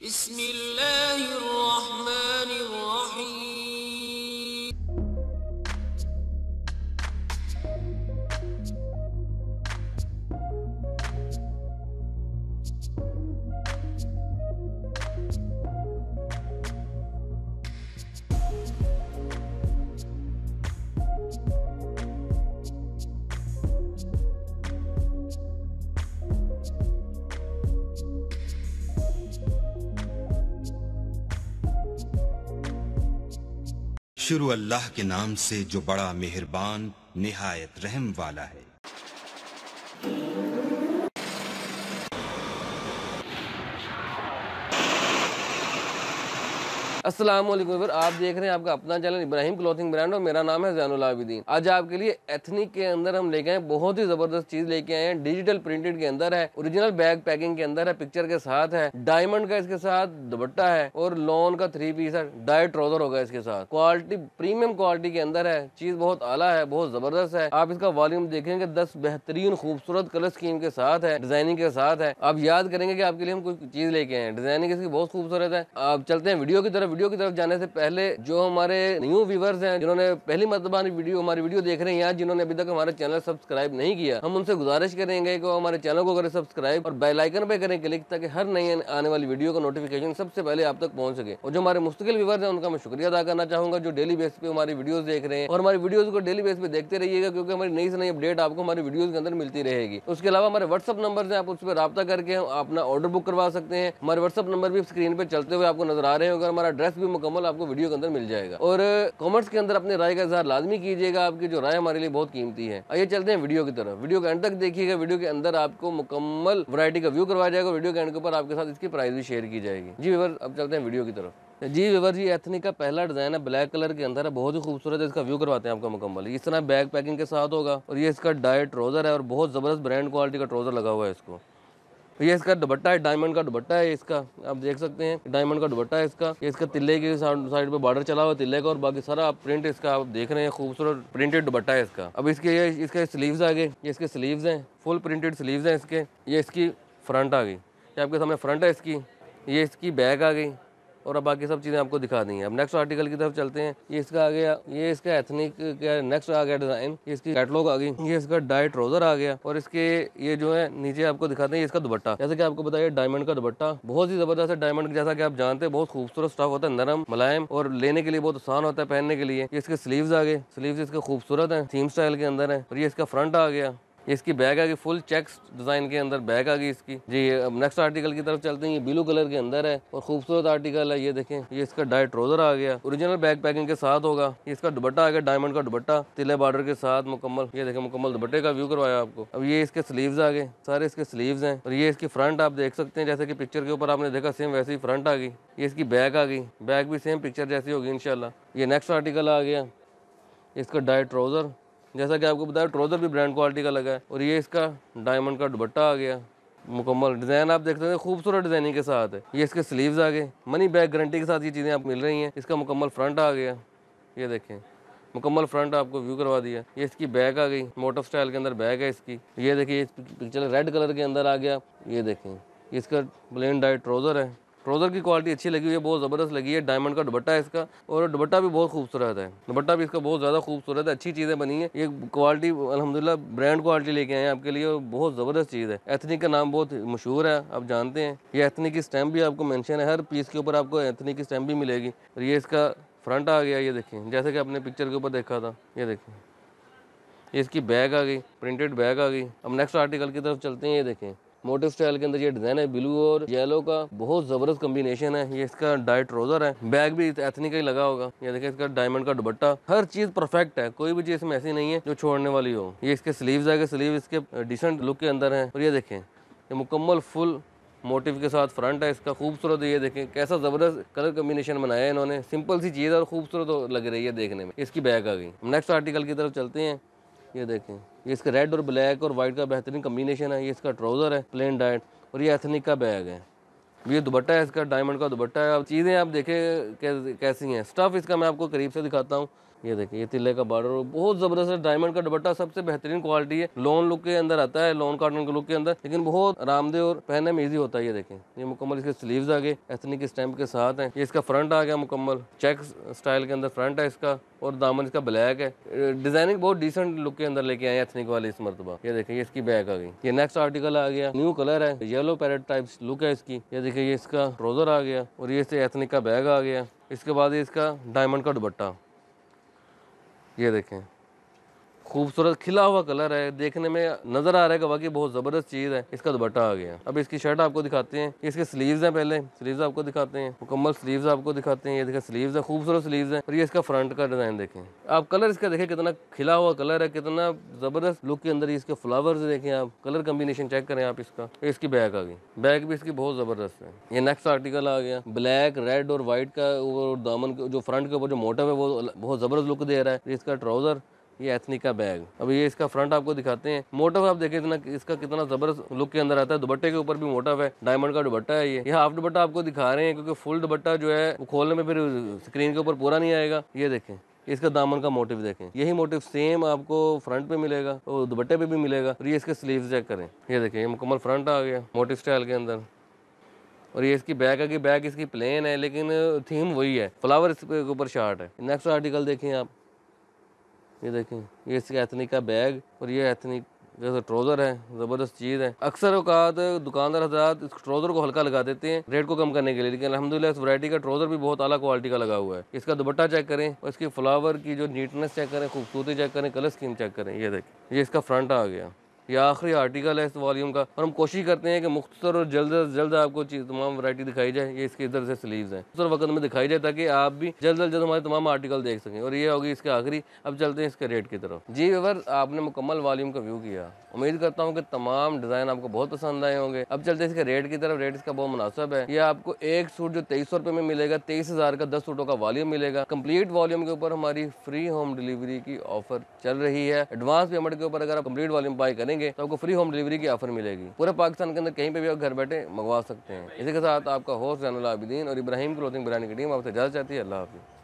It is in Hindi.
بسم الله الرحمن शुरू अल्लाह के नाम से जो बड़ा मेहरबान निहायत रहम वाला है असलम आप देख रहे हैं आपका अपना चैनल इब्राहिम क्लोथिंग ब्रांड और मेरा नाम है जैन आबिदीन आज आपके लिए एथनिक के अंदर हम लेके आए बहुत ही जबरदस्त चीज लेके आए हैं डिजिटल प्रिंटेड के अंदर है ओरिजिनल बैग पैकिंग के अंदर है पिक्चर के साथ है डायमंड का इसके साथ दुपट्टा है और लॉन का थ्री पीस है डाई ट्रोजर होगा इसके साथ क्वालिटी प्रीमियम क्वालिटी के अंदर है चीज बहुत आला है बहुत जबरदस्त है आप इसका वॉल्यूम देखेंगे दस बेहतरीन खूबसूरत कलर स्कीम के साथ है डिजाइनिंग के साथ है आप याद करेंगे की आपके लिए हम कुछ चीज लेके आए डिजाइनिंग इसकी बहुत खूबसूरत है आप चलते हैं वीडियो की तरफ वीडियो की तरफ जाने से पहले जो हमारे न्यू व्यूवर्स हैं जिन्होंने पहली मरतबा वीडियो हमारी वीडियो देख रहे हैं या जिन्होंने अभी तक हमारे चैनल सब्सक्राइब नहीं किया हम उनसे गुजारिश करेंगे कि हमारे चैनल को करें सब्सक्राइब और बेलाइकन पर करें क्लिक ताकि हर नई आने वाली वीडियो का नोटिफिकेशन सबसे पहले आप तक पहुंच सके और जो हमारे मुस्तकिल व्यूवर्स हैं उनका मैं शुक्रिया अदा करना चाहूंगा जो डेली बेस पे हमारी वीडियो देख रहे हैं और हमारी वीडियो को डेली बेस पे देखते रहिएगा क्योंकि हमारी नई से नई अपडेट आपको हमारी वीडियो के अंदर मिलती रहेगी उसके अलावा हमारे व्हाट्सअप नंबर है आप उस पर रब्ता करके अपना ऑर्डर बुक करवा सकते हैं हमारे व्हाट्सअप नंबर भी स्क्रीन पर चलते हुए आपको नजर आ रहे हैं अगर हमारा रेस्ट भी मुकम्मल आपको वीडियो के अंदर मिल जाएगा और कॉमेंट्स के अंदर अपने राय का इजहार लाजमी कीजिएगा आपकी जो राय हमारे लिए बहुत कीमती है आइए चलते हैं वीडियो की तरफ वीडियो के एंड तक देखिएगा वीडियो के अंदर आपको मुकम्मल वरायटी का व्यू करवाया जाएगा वीडियो के एंड के ऊपर आपके साथ इसकी प्राइस भी शेयर की जाएगी जी विवर अब चलते हैं वीडियो की तरफ जी विवर जी एथनिक का पहला डिज़ाइन है ब्लैक कलर के अंदर है बहुत ही खूबसूरत है इसका व्यू करवाते हैं आपका मुकम्मल इस तरह बैग पैकिंग के साथ होगा और ये इसका डाइट ट्रोज़र है और बहुत ज़बरदस्त ब्रांड क्वालिटी का ट्रोज़र लगा हुआ है इसको ये इसका दुपट्टा है डायमंड का दुपट्टा है इसका आप देख सकते हैं डायमंड का दुपट्टा है इसका ये इसका तिल्ले के साइड पे बॉर्डर चला हुआ तिल्ले का और बाकी सारा आप प्रिंट इसका आप देख रहे हैं खूबसूरत प्रिंटेड दुपट्टा है इसका अब इसके ये इसके स्लीव्स आ गए ये इसके स्लीव्स हैं फुल प्रिंटेड स्लीव्स हैं इसके ये इसकी फ्रंट आ गई ये आपके सामने फ्रंट है इसकी ये इसकी बैक आ गई और अब बाकी सब चीज़ें आपको दिखा दी हैं अब नेक्स्ट आर्टिकल की तरफ चलते हैं ये इसका आ गया ये इसका एथनिक नेक्स्ट आ गया डिज़ाइन इसकी कैटलॉग आ गई ये इसका डाई ट्रोजर आ गया और इसके ये जो है नीचे आपको दिखाते हैं इसका दुपट्टा जैसे कि आपको बताया डायमंड का दुपट्टा बहुत ही ज़बरदस्त है डायमंड जैसा कि आप जानते हैं बहुत खूबसूरत स्टफ होता है नरम मुलायम और लेने के लिए बहुत आसान होता है पहनने के लिए इसके स्लीव आ गए स्लीव इसके खूबसूरत है थीम स्टाइल के अंदर है और ये इसका फ्रंट आ गया इसकी बैग आ गई फुल चेक्स डिज़ाइन के अंदर बैग आ गई इसकी जी अब नेक्स्ट आर्टिकल की तरफ चलते हैं ये ब्लू कलर के अंदर है और खूबसूरत आर्टिकल है ये देखें ये इसका डाई ट्रोजर आ गया ओरिजिनल बैग पैकिंग के साथ होगा इसका दुबट्टा आ गया डायमंड का दुबट्टा तिले बॉर्डर के साथ मुकम्मल ये देखें मुकम्मल दुबट्टे का व्यू करवाया आपको अब ये इसके स्लीव्स आ गए सारे इसके स्लीव है और ये इसकी फ्रंट आप देख सकते हैं जैसे कि पिक्चर के ऊपर आपने देखा सेम वैसे ही फ्रंट आ गई ये इसकी बैग आ गई बैग भी सेम पिक्चर जैसी होगी इनशाला ये नेक्स्ट आर्टिकल आ गया इसका डाई ट्राउज़र जैसा कि आपको बताया ट्राउज़र भी ब्रांड क्वालिटी का लगा है और ये इसका डायमंड का दुबट्टा आ गया मुकम्मल डिज़ाइन आप देख सकते हैं खूबसूरत डिजाइनिंग के साथ है ये इसके स्लीव्स आ गए मनी बैग गारंटी के साथ ये चीज़ें आप मिल रही हैं इसका मुकम्मल फ्रंट आ गया ये देखें मुकम्मल फ्रंट आपको व्यू करवा दिया ये इसकी बैग आ गई मोटर स्टाइल के अंदर बैग है इसकी ये देखिए इस पिक्चर रेड कलर के अंदर आ गया ये देखें इसका प्लेन डाइट ट्राउज़र है ट्रोज़र की क्वालिटी अच्छी लगी हुई है बहुत ज़बरदस्त लगी है डायमंड का दुबट्टा है इसका और दुबट्टा भी बहुत खूबसूरत है दुबट्टा भी इसका बहुत ज़्यादा खूबसूरत है अच्छी चीज़ें बनी है ये क्वालिटी अलहमदिल्ला ब्रांड क्वालिटी लेके आए हैं आपके लिए और बहुत ज़बरदस्त चीज़ है एथनिक का नाम बहुत मशहूर है आप जानते हैं ये एथनिक की स्टैम्प भी आपको मैंशन है हर पीस के ऊपर आपको एथनिक की स्टैम्प भी मिलेगी और ये इसका फ्रंट आ गया ये देखें जैसे कि आपने पिक्चर के ऊपर देखा था ये देखें ये इसकी बैग आ गई प्रिंटेड बैग आ गई अब नेक्स्ट आर्टिकल की तरफ चलते हैं ये देखें मोटिव स्टाइल के अंदर ये डिजाइन है ब्लू और येलो का बहुत जबरदस्त कम्बिनेशन है ये इसका डाइट ट्रोजर है बैग भी एथनिक ही लगा होगा ये देखिए इसका डायमंड का दुबट्टा हर चीज परफेक्ट है कोई भी चीज इसमें ऐसी नहीं है जो छोड़ने वाली हो ये इसके स्लीव आगे स्लीव इसके डिसेंट लुक के अंदर है और ये देखें ये मुकम्मल फुल मोटिव के साथ फ्रंट है इसका खूबसूरत ये देखें कैसा ज़बरदस्त कलर कम्बिनेशन बनाया है इन्होंने सिंपल सी चीज़ और खूबसूरत लग रही है देखने में इसकी बैग आ गई नेक्स्ट आर्टिकल की तरफ चलते हैं ये देखें ये इसका रेड और ब्लैक और वाइट का बेहतरीन कम्बिनेशन है ये इसका ट्राउज़र है प्लेन डाइट और ये एथनिक का बैग है ये दुपट्टा है इसका डायमंड का दुबट्टा है अब चीज़ें आप देखें कैसी हैं स्टफ़ इसका मैं आपको करीब से दिखाता हूँ ये देखिए ये तिले का बॉर्डर बहुत ज़बरदस्त है डायमंड का दुपट्टा सबसे बेहतरीन क्वालिटी है लोन लुक के अंदर आता है लोन कार्टन के लुक के अंदर लेकिन बहुत आरामदेह और पहनने में इजी होता है ये देखें ये मुकम्मल इसके स्लीव्स आ गए एथनिक स्टैम्प के साथ हैं ये इसका फ्रंट आ गया मुकम्मल चेक स्टाइल के अंदर फ्रंट है इसका और दामन इसका ब्लैक है डिजाइनिंग बहुत डिसेंट लुक के अंदर लेके आए एथनिक वाले इस मरतबा ये देखिए इसकी बैक आ गई ये नेक्स्ट आर्टिकल आ गया न्यू कलर है येलो पैरेट टाइप लुक है इसकी ये देखिये ये इसका ट्रोजर आ गया और ये इससे एथनिक का बैग आ गया इसके बाद इसका डायमंड का दुपट्टा ये देखें खूबसूरत खिला हुआ कलर है देखने में नजर आ रहा है वाकई बहुत जबरदस्त चीज है इसका दुपट्टा आ गया अब इसकी शर्ट आपको दिखाते हैं इसके स्लीव्स हैं पहले स्लीव्स आपको दिखाते हैं मुकम्मल स्लीव्स आपको दिखाते हैं ये देखें स्लीव्स है खूबसूरत स्लीव्स है और ये इसका फ्रंट का डिजाइन देखें आप कलर इसका देखें कितना खिला हुआ कलर है कितना जबरदस्त लुक के अंदर इसके फ्लावर्स देखें आप कलर कम्बिनेशन चेक करें आप इसका इसकी बैक आ गई बैक भी इसकी बहुत जबरदस्त है ये नेक्स्ट आर्टिकल आ गया ब्लैक रेड और व्हाइट का दामन जो फ्रंट के ऊपर जो मोटर है वो बहुत जबरदस्त लुक दे रहा है इसका ट्राउजर ये एथनिक का बैग अब ये इसका फ्रंट आपको दिखाते हैं मोटा आप देखें इतना इसका कितना जबरदस्त लुक के अंदर आता है दुपट्टे के ऊपर भी मोटा है डायमंड का दुबट्टा है ये ये हाफ दुबट्टा आपको दिखा रहे हैं क्योंकि फुल दुबट्टा जो है वो खोलने में फिर स्क्रीन के ऊपर पूरा नहीं आएगा ये देखें इसका दामन का मोटिव देखें यही मोटिव सेम आपको फ्रंट पे मिलेगा और तो दुपट्टे पे भी मिलेगा और ये इसके स्लीव चेक करें ये देखें ये मुकम्मल फ्रंट आ गया मोटिव स्टाइल के अंदर और ये इसकी बैग है कि बैग इसकी प्लेन है लेकिन थीम वही है फ्लावर इसके ऊपर शार्ट है नेक्स्ट आर्टिकल देखें आप ये देखें ये इसका एथनिक का बैग और ये एथनिक जैसे ट्रोज़र है ज़बरदस्त चीज़ है अक्सर अवकात दुकानदार हजरात इस ट्रोज़र को हल्का लगा देते हैं रेट को कम करने के लिए लेकिन अलहमदिल्ला इस वैरायटी का ट्रोज़र भी बहुत अला क्वालिटी का लगा हुआ है इसका दुपट्टा चेक करें और इसकी फ्लावर की जो नीटनेस चेक करें खूबसूरती चेक करें कलर स्कीम चेक करें ये देखें ये इसका फ्रंट आ गया ये आखिरी आर्टिकल है इस वॉल्यूम का और हम कोशिश करते हैं कि मुख्तर और जल्द अज जल्द आपको तमाम वरायटी दिखाई जाए ये इसके इधर से स्लीव है उस वक्त में दिखाई जाए ताकि आप भी जल्द अज जल्द हमारे तमाम आर्टिकल देख सकें और ये होगी इसके आखिरी अब चलते हैं इसके रेट की तरफ जी व्यवर आपने मुकम्मल वॉल्यूम का व्यू किया उम्मीद करता हूँ कि तमाम डिज़ाइन आपको बहुत पसंद आए होंगे अब चलते हैं इसके रेट की तरफ रेट इसका बहुत मुनासब है ये आपको एक सूट जो तेईस सौ रुपये में मिलेगा तेईस हज़ार का दस सूटों का वॉल्यूम मिलेगा कंप्लीट वॉल्यूम के ऊपर हमारी फ्री होम डिलीवरी की ऑफर चल रही है एडवांस पेमेंट के ऊपर अगर आप कंप्लीट वॉल्यूम बाय करेंगे करेंगे तो आपको फ्री होम डिलीवरी की ऑफर मिलेगी पूरे पाकिस्तान के अंदर कहीं पर भी आप घर बैठे मंगवा सकते हैं इसी के साथ आपका होस्ट जानला आबिदीन और इब्राहिम क्लोथिंग ब्रांड की टीम आपसे ज़्यादा चाहती है अल्लाह हाफिज़